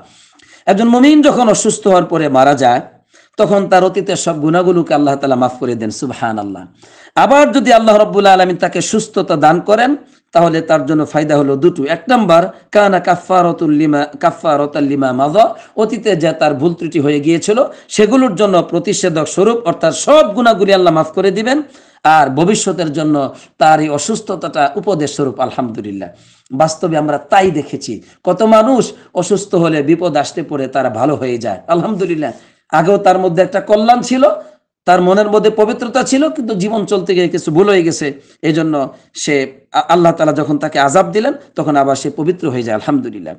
A: একজন মুমিন যখন অসুস্থ হওয়ার পরে মারা যায় তখন তার অতীতের সব গুণাগুলোকে আল্লাহ তালা মাফ করে দেন সুবহান আল্লাহ আবার যদি আল্লাহ রব্বুল্লা আলমিন তাকে সুস্থতা দান করেন তাহলে তার জন্য ফায়দা হলো দুটো এক নম্বর কানা কাফারতুল্লিমা কাফারতাল্লিমা মাদ অতীতে যা তার ভুল ত্রুটি হয়ে গিয়েছিল সেগুলোর জন্য প্রতিষেধক স্বরূপ অর্থাৎ সব গুণাগুলি আল্লাহ মাফ করে দিবেন আর ভবিষ্যতের জন্য তার এই অসুস্থতাটা উপদেশ স্বরূপ আলহামদুলিল্লাহ বাস্তবে আমরা তাই দেখেছি কত মানুষ অসুস্থ হলে বিপদ আসতে পড়ে তারা ভালো হয়ে যায় আলহামদুলিল্লাহ আগেও তার মধ্যে একটা কল্যাণ ছিল তার মনের মধ্যে পবিত্রতা ছিল কিন্তু জীবন চলতে গিয়ে কিছু ভুল হয়ে গেছে এই জন্য সে আল্লাহ তালা যখন তাকে আজাব দিলেন তখন আবার সে পবিত্র হয়ে যায় আলহামদুলিল্লাহ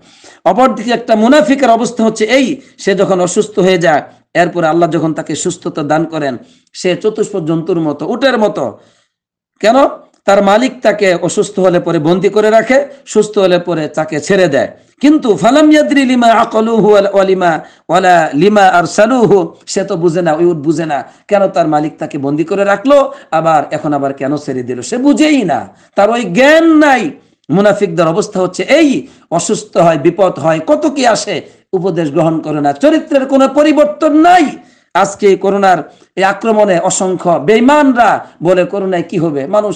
A: অপরদিকে একটা মুনাফিকের অবস্থা হচ্ছে এই সে যখন অসুস্থ হয়ে যায় এরপরে আল্লাহ যখন তাকে সুস্থতা দান করেন সে চতুষ্প জন্তুর মতো উটের মতো কেন তার মালিক তাকে অসুস্থ হলে পরে বন্দি করে রাখে সুস্থ হলে পরে তাকে ছেড়ে দেয় কিন্তু ফালাম লিমা আকলুহু ওয়ালিমা ওয়ালা লিমা আরসালুহু সে তো বুঝে না উইউদ বুঝে না কেন তার মালিক তাকে বন্দি করে রাখলো আবার এখন আবার কেন ছেড়ে দিল সে বুঝেই না তার ওই জ্ঞান নাই মুনাফিকদের অবস্থা হচ্ছে এই অসুস্থ হয় বিপদ হয় কত কি আসে উপদেশ গ্রহণ করে না চরিত্রের কোনো পরিবর্তন নাই আজকে করোনার এই আক্রমণে অসংখ্য বেইমানরা বলে করোনায় কি হবে মানুষ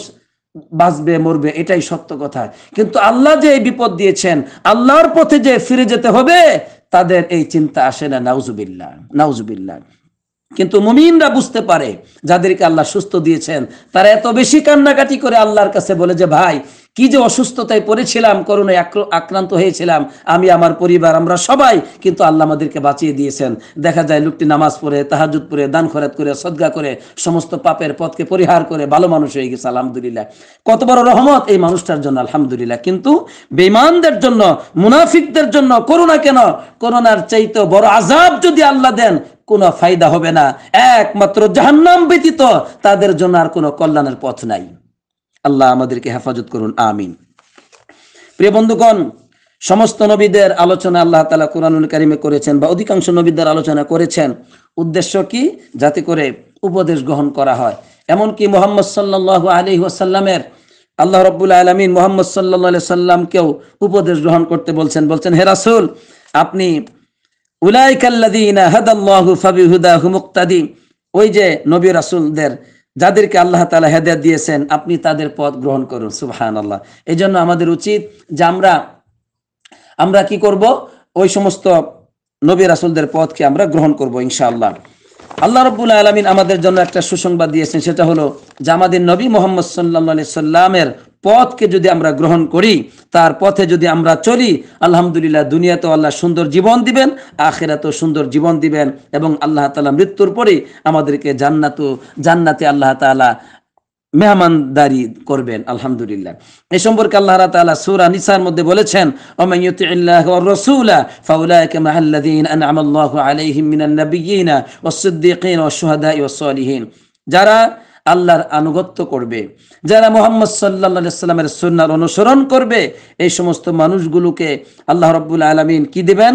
A: বাঁচবে মরবে এটাই সত্য কথা কিন্তু আল্লাহ যে এই বিপদ দিয়েছেন আল্লাহর পথে যে ফিরে যেতে হবে তাদের এই চিন্তা আসে না নাউজুবিল্লাহ নাউজুবিল্লাহ কিন্তু মুমিনরা বুঝতে পারে যাদেরকে আল্লাহ সুস্থ দিয়েছেন তারা এত বেশি কান্নাকাটি করে আল্লাহর কাছে বলে যে ভাই কি যে অসুস্থতায় পড়েছিলাম করোনায় আক্রান্ত হয়েছিলাম আমি আমার পরিবার আমরা সবাই কিন্তু আল্লাহ আমাদেরকে বাঁচিয়ে দিয়েছেন দেখা যায় লোকটি নামাজ পড়ে তাহাজুদ পড়ে দান খরাত করে সদ্গা করে সমস্ত পাপের পথকে পরিহার করে ভালো মানুষ হয়ে গেছে আলহামদুলিল্লাহ কত বড় রহমত এই মানুষটার জন্য আলহামদুলিল্লাহ কিন্তু বেমানদের জন্য মুনাফিকদের জন্য করোনা কেন করোনার চাইতে বড় আজাব যদি আল্লাহ দেন কোনো ফায়দা হবে না একমাত্র জাহান্নাম ব্যতীত তাদের জন্য আর কোনো কল্যাণের পথ নাই আল্লাহ আমাদেরকে হেফাজত করুন আমিন প্রিয় বন্ধুগণ সমস্ত নবীদের আলোচনা আল্লাহ তালা কোরআনুল কারিমে করেছেন বা অধিকাংশ নবীদের আলোচনা করেছেন উদ্দেশ্য কি যাতে করে উপদেশ গ্রহণ করা হয় এমনকি মোহাম্মদ সাল্লাহ আলি ওয়াসাল্লামের আল্লাহ রব্বুল আলমিন মোহাম্মদ সাল্লা সাল্লামকেও উপদেশ গ্রহণ করতে বলছেন বলছেন হে রাসুল আপনি উলাইকাল্লাদিনা হাদাল্লাহু ফাবিহুদাহু হুমুক্তাদি ওই যে নবী রাসুলদের যাদেরকে আল্লাহ তালা হেদায়ত দিয়েছেন আপনি তাদের পথ গ্রহণ করুন সুবহান আল্লাহ এই জন্য আমাদের উচিত যে আমরা আমরা কি করব ওই সমস্ত নবী রাসুলদের পথকে আমরা গ্রহণ করব ইনশাআল্লাহ আল্লাহ রব্বুল্লা আলমিন আমাদের জন্য একটা সুসংবাদ দিয়েছেন সেটা হলো যে আমাদের নবী মোহাম্মদ সাল্লা সাল্লামের পথকে যদি আমরা গ্রহণ করি তার পথে যদি আমরা চলি আলহামদুলিল্লাহ দুনিয়াতেও আল্লাহ সুন্দর জীবন দিবেন আখেরাতেও সুন্দর জীবন দিবেন এবং আল্লাহ তালা মৃত্যুর পরে আমাদেরকে জান্নাত জান্নাতে আল্লাহ তালা মেহমানদারি করবেন আলহামদুলিল্লাহ এ সম্পর্কে আল্লাহ তাআলা সূরা নিসার মধ্যে বলেছেন ওমান ইউতিল্লাহ ওয়ার রাসূলা ফাউলাইকা মাআল্লাযীনা আনআমা আল্লাহু আলাইহিম মিনান যারা আল্লাহর আনুগত্য করবে যারা মোহাম্মদ সাল্লা সাল্লামের সন্ন্যার অনুসরণ করবে এই সমস্ত মানুষগুলোকে আল্লাহ রব্বুল আলমিন কি দিবেন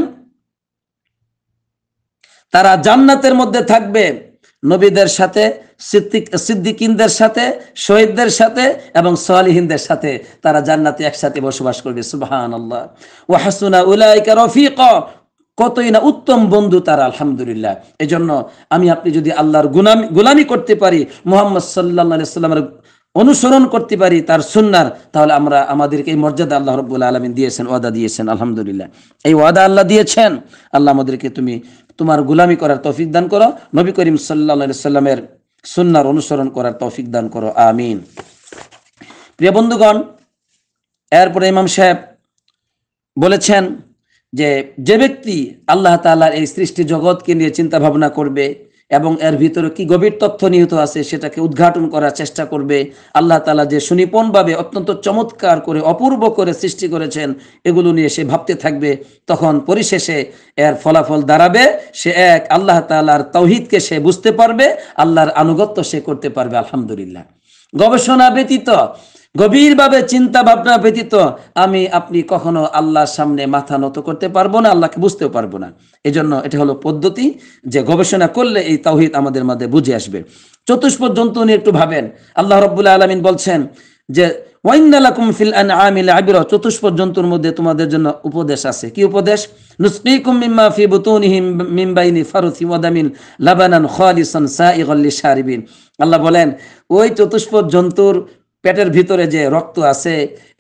A: তারা জান্নাতের মধ্যে থাকবে নবীদের সাথে সিদ্দিকিনদের সাথে শহীদদের সাথে এবং সোয়ালিহীনদের সাথে তারা জান্নাতে একসাথে বসবাস করবে সুবাহ আল্লাহ ওয়াহাসুনা উলাইকা রফিক কতই না উত্তম বন্ধু তারা আলহামদুলিল্লাহ এই জন্য আমি আপনি যদি আল্লাহর গুলাম গুলামি করতে পারি মোহাম্মদ সাল্লাহ সাল্লামের অনুসরণ করতে পারি তার সুন্নার তাহলে আমরা আমাদেরকে এই মর্যাদা আল্লাহ রব্বুল আলমিন দিয়েছেন ওয়াদা দিয়েছেন আলহামদুলিল্লাহ এই ওয়াদা আল্লাহ দিয়েছেন আল্লাহ আমাদেরকে তুমি তোমার গুলামি করার তৌফিক দান করো নবী করিম সাল্লাহ সাল্লামের সুন্নার অনুসরণ করার তৌফিক দান করো আমিন প্রিয় বন্ধুগণ এরপরে ইমাম সাহেব বলেছেন যে যে ব্যক্তি আল্লাহ তালা এই সৃষ্টি জগৎকে নিয়ে চিন্তা ভাবনা করবে এবং এর ভিতরে কি গভীর তথ্য নিহিত আছে সেটাকে উদ্ঘাটন করার চেষ্টা করবে আল্লাহ তালা যে সুনিপণভাবে অত্যন্ত চমৎকার করে অপূর্ব করে সৃষ্টি করেছেন এগুলো নিয়ে সে ভাবতে থাকবে তখন পরিশেষে এর ফলাফল দাঁড়াবে সে এক আল্লাহ তালার তৌহিদকে সে বুঝতে পারবে আল্লাহর আনুগত্য সে করতে পারবে আলহামদুলিল্লাহ গবেষণা ব্যতীত গভীরভাবে চিন্তা ভাবনা ব্যতীত আমি আপনি কখনো আল্লাহর সামনে মাথা নত করতে পারবো না আল্লাহকে বুঝতেও পারবো না এই জন্য এটা হলো পদ্ধতি যে গবেষণা করলে এই তাওহিদ আমাদের মধ্যে বুঝে আসবে চতুষ্প জন্তু নিয়ে একটু ভাবেন আল্লাহ রব্বুল্লাহ আলমিন বলছেন যে ওয়াইন্দালাকুম ফিল আন আমিল আবির চতুষ্প জন্তুর মধ্যে তোমাদের জন্য উপদেশ আছে কি উপদেশ নুসকিকুম মিম্মা ফি বুতুনিহিম মিন বাইনি ফারুসি ওয়াদামিন লাবানান খালিসান সাইগাল লিশারিবিন আল্লাহ বলেন ওই চতুষ্প জন্তুর পেটের ভিতরে যে রক্ত আছে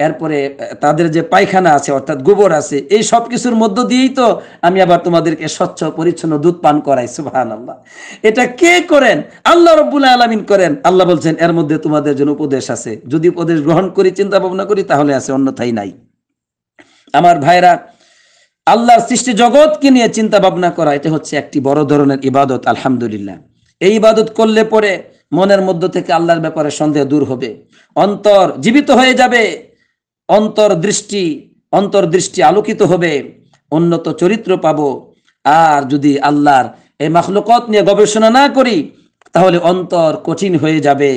A: এরপরে তাদের যে পায়খানা আছে অর্থাৎ গোবর আছে এই সব কিছুর মধ্য দিয়েই তো আমি আবার তোমাদেরকে স্বচ্ছ পরিচ্ছন্ন দুধ পান করাই সুহান আল্লাহ এটা কে করেন আল্লাহ রব্বুল আলমিন করেন আল্লাহ বলছেন এর মধ্যে তোমাদের জন্য উপদেশ আছে যদি উপদেশ গ্রহণ করি চিন্তা ভাবনা করি তাহলে আছে অন্যথায় নাই আমার ভাইরা আল্লাহর সৃষ্টি জগৎকে নিয়ে চিন্তা ভাবনা করা এটা হচ্ছে একটি বড় ধরনের ইবাদত আলহামদুলিল্লাহ এই ইবাদত করলে পরে মনের মধ্য থেকে আল্লাহর ব্যাপারে সন্দেহ দূর হবে অন্তর জীবিত হয়ে যাবে অন্তর দৃষ্টি অন্তর দৃষ্টি আলোকিত হবে উন্নত চরিত্র পাবো আর যদি আল্লাহর এই মখলুকত নিয়ে গবেষণা না করি তাহলে অন্তর কঠিন হয়ে যাবে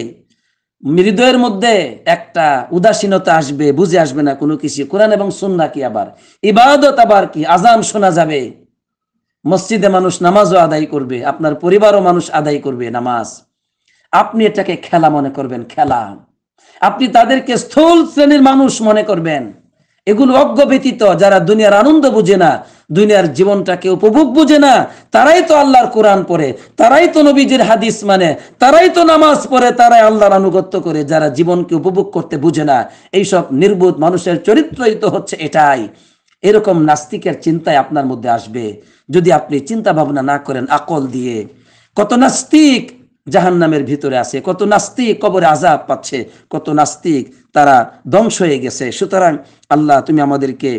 A: হৃদয়ের মধ্যে একটা উদাসীনতা আসবে বুঝে আসবে না কোনো কিছু কোরআন এবং সুন্না কি আবার ইবাদত আবার কি আজান শোনা যাবে মসজিদে মানুষ নামাজও আদায় করবে আপনার পরিবারও মানুষ আদায় করবে নামাজ আপনি এটাকে খেলা মনে করবেন খেলা আপনি তাদেরকে স্থূল শ্রেণীর মানুষ মনে করবেন এগুলো অজ্ঞ ব্যতীত যারা দুনিয়ার আনন্দ বুঝে না দুনিয়ার জীবনটাকে উপভোগ বুঝে না তারাই তো আল্লাহর কোরআন পড়ে তারাই তো নবীজির হাদিস মানে তারাই তো নামাজ পড়ে তারাই আল্লাহর আনুগত্য করে যারা জীবনকে উপভোগ করতে বুঝে না এইসব নির্বোধ মানুষের চরিত্রই তো হচ্ছে এটাই এরকম নাস্তিকের চিন্তায় আপনার মধ্যে আসবে যদি আপনি চিন্তা ভাবনা না করেন আকল দিয়ে কত নাস্তিক জাহান নামের ভিতরে আছে কত নাস্তিক কবরে আজাব পাচ্ছে কত নাস্তিক তারা ধ্বংস হয়ে গেছে সুতরাং আল্লাহ তুমি আমাদেরকে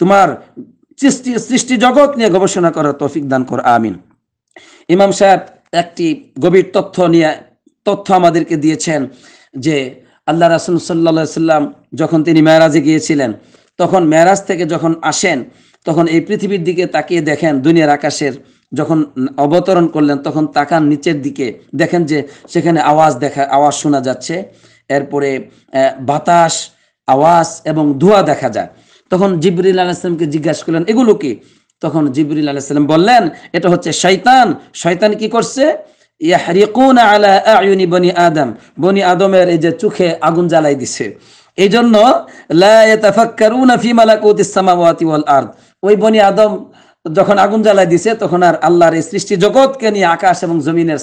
A: তোমার সৃষ্টি সৃষ্টি জগৎ নিয়ে গবেষণা করার তৌফিক দান কর আমিন ইমাম সাহেব একটি গভীর তথ্য নিয়ে তথ্য আমাদেরকে দিয়েছেন যে আল্লাহ রাসুল সাল্লা সাল্লাম যখন তিনি মেয়ারাজে গিয়েছিলেন তখন মেয়ারাজ থেকে যখন আসেন তখন এই পৃথিবীর দিকে তাকিয়ে দেখেন দুনিয়ার আকাশের যখন অবতরণ করলেন তখন তাকান নিচের দিকে দেখেন যে সেখানে আওয়াজ দেখা আওয়াজ শোনা যাচ্ছে এরপরে বাতাস আওয়াজ এবং ধোঁয়া দেখা যায় তখন জিবরিল আলাহিসামকে জিজ্ঞাসা করলেন এগুলো কি তখন জিবরিল আলাহিসাম বললেন এটা হচ্ছে শয়তান শয়তান কি করছে আলা বনি আদম বনি আদমের এই যে চোখে আগুন জ্বালাই দিছে এই জন্য ওই বনি আদম যখন আগুন জ্বালায় দিছে তখন আর আল্লাহর এই সৃষ্টি জগৎকে নিয়ে আকাশ এবং জমিনের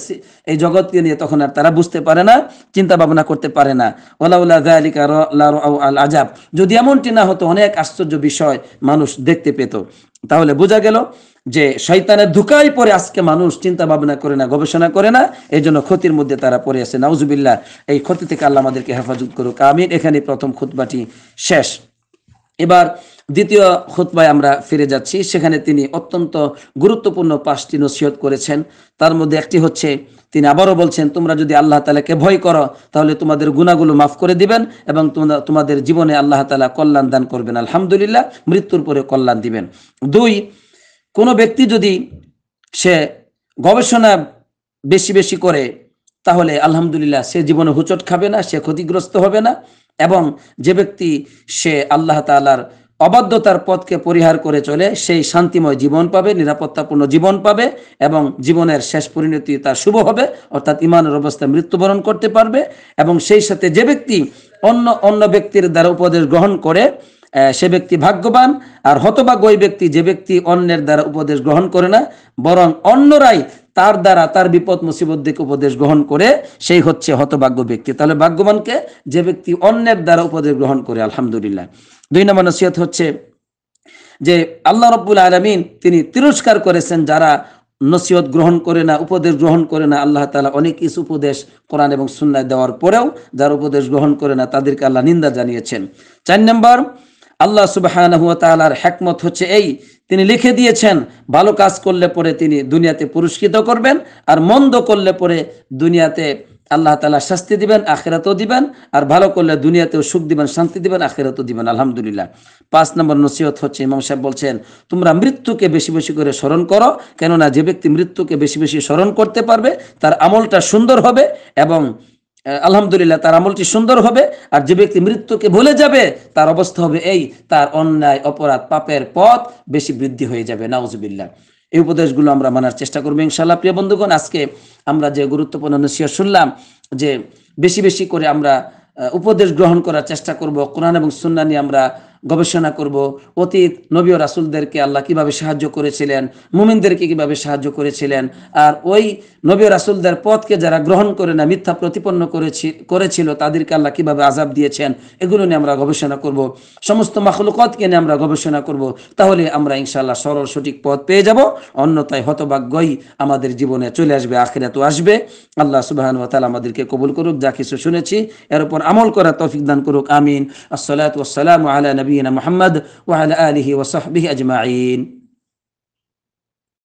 A: এই জগৎকে নিয়ে তখন আর তারা বুঝতে পারে না চিন্তা ভাবনা করতে পারে না আজাব যদি এমনটি না হতো অনেক আশ্চর্য বিষয় মানুষ দেখতে পেত তাহলে বোঝা গেল যে শৈতানের ধুকাই পরে আজকে মানুষ চিন্তা ভাবনা করে না গবেষণা করে না এই জন্য ক্ষতির মধ্যে তারা পড়ে আছে নাউজুবিল্লাহ এই ক্ষতি থেকে আল্লাহ আমাদেরকে হেফাজত করুক আমি এখানে প্রথম খুতবাটি শেষ এবার দ্বিতীয় খুতবায় আমরা ফিরে যাচ্ছি সেখানে তিনি অত্যন্ত গুরুত্বপূর্ণ পাঁচটি নসিহত করেছেন তার মধ্যে একটি হচ্ছে তিনি আবারও বলছেন তোমরা যদি আল্লাহ তালাকে ভয় করো তাহলে তোমাদের গুণাগুলো মাফ করে দিবেন এবং তোমাদের জীবনে আল্লাহ তালা কল্যাণ দান করবেন আলহামদুলিল্লাহ মৃত্যুর পরে কল্যাণ দিবেন দুই কোনো ব্যক্তি যদি সে গবেষণা বেশি বেশি করে তাহলে আলহামদুলিল্লাহ সে জীবনে হুচট খাবে না সে ক্ষতিগ্রস্ত হবে না এবং যে ব্যক্তি সে আল্লাহ তালার অবাধ্যতার পথকে পরিহার করে চলে সেই শান্তিময় জীবন পাবে নিরাপত্তাপূর্ণ জীবন পাবে এবং জীবনের শেষ পরিণতি তার শুভ হবে অর্থাৎ ইমানের অবস্থায় মৃত্যুবরণ করতে পারবে এবং সেই সাথে যে ব্যক্তি অন্য অন্য ব্যক্তির দ্বারা উপদেশ গ্রহণ করে সে ব্যক্তি ভাগ্যবান আর হতবাগ ওই ব্যক্তি যে ব্যক্তি অন্যের দ্বারা উপদেশ গ্রহণ করে না বরং অন্যরাই তার দ্বারা তার বিপদ মুসিবত দিকে উপদেশ গ্রহণ করে সেই হচ্ছে হতভাগ্য ব্যক্তি তাহলে ভাগ্যবানকে যে ব্যক্তি অন্যের দ্বারা উপদেশ গ্রহণ করে আলহামদুলিল্লাহ দুই নম্বর নসিহত হচ্ছে যে আল্লাহ রব্বুল আলমিন তিনি তিরস্কার করেছেন যারা নসিহত গ্রহণ করে না উপদেশ গ্রহণ করে না আল্লাহ তালা অনেক কিছু উপদেশ কোরআন এবং সুন্নায় দেওয়ার পরেও যারা উপদেশ গ্রহণ করে না তাদেরকে আল্লাহ নিন্দা জানিয়েছেন চার নম্বর আল্লাহ সুবাহর হ্যাকমত হচ্ছে এই তিনি লিখে দিয়েছেন ভালো কাজ করলে পরে তিনি দুনিয়াতে পুরস্কৃত করবেন আর মন্দ করলে পরে দুনিয়াতে আল্লাহ তালা শাস্তি দিবেন আখেরাতেও দিবেন আর ভালো করলে দুনিয়াতেও সুখ দিবেন শান্তি দিবেন আখেরাতেও দিবেন আলহামদুলিল্লাহ পাঁচ নম্বর নসিহত হচ্ছে ইমাম সাহেব বলছেন তোমরা মৃত্যুকে বেশি বেশি করে স্মরণ করো কেননা যে ব্যক্তি মৃত্যুকে বেশি বেশি স্মরণ করতে পারবে তার আমলটা সুন্দর হবে এবং আলহামদুলিল্লাহ তার আমলটি সুন্দর হবে আর যে ব্যক্তি মৃত্যুকে ভুলে যাবে তার অবস্থা হবে এই তার অন্যায় অপরাধ পাপের পথ বেশি বৃদ্ধি হয়ে যাবে নাউজুবিল্লাহ এই উপদেশগুলো আমরা মানার চেষ্টা করবো ইনশাল্লাহ প্রিয় বন্ধুগণ আজকে আমরা যে গুরুত্বপূর্ণ নসিয়া শুনলাম যে বেশি বেশি করে আমরা উপদেশ গ্রহণ করার চেষ্টা করব কোরআন এবং সুন্না নিয়ে আমরা গবেষণা করব অতীত নবী ও রাসুলদেরকে আল্লাহ কিভাবে সাহায্য করেছিলেন মুমিনদেরকে কিভাবে সাহায্য করেছিলেন আর ওই নবী ও রাসুলদের পথকে যারা গ্রহণ করে না মিথ্যা প্রতিপন্ন করেছি করেছিল তাদেরকে আল্লাহ কিভাবে আজাব দিয়েছেন এগুলো নিয়ে আমরা গবেষণা করব সমস্ত মাখলুকতকে নিয়ে আমরা গবেষণা করব তাহলে আমরা ইনশাল্লাহ সরল সঠিক পথ পেয়ে যাব অন্যতায় হতভাগ্যই আমাদের জীবনে চলে আসবে আখিরাত আসবে আল্লাহ সুবাহান তালা আমাদেরকে কবুল করুক যা কিছু শুনেছি এর উপর আমল করা তফিক দান করুক আমিন আসসালাত ওসালাম আলা نبينا محمد وعلى آله وصحبه أجمعين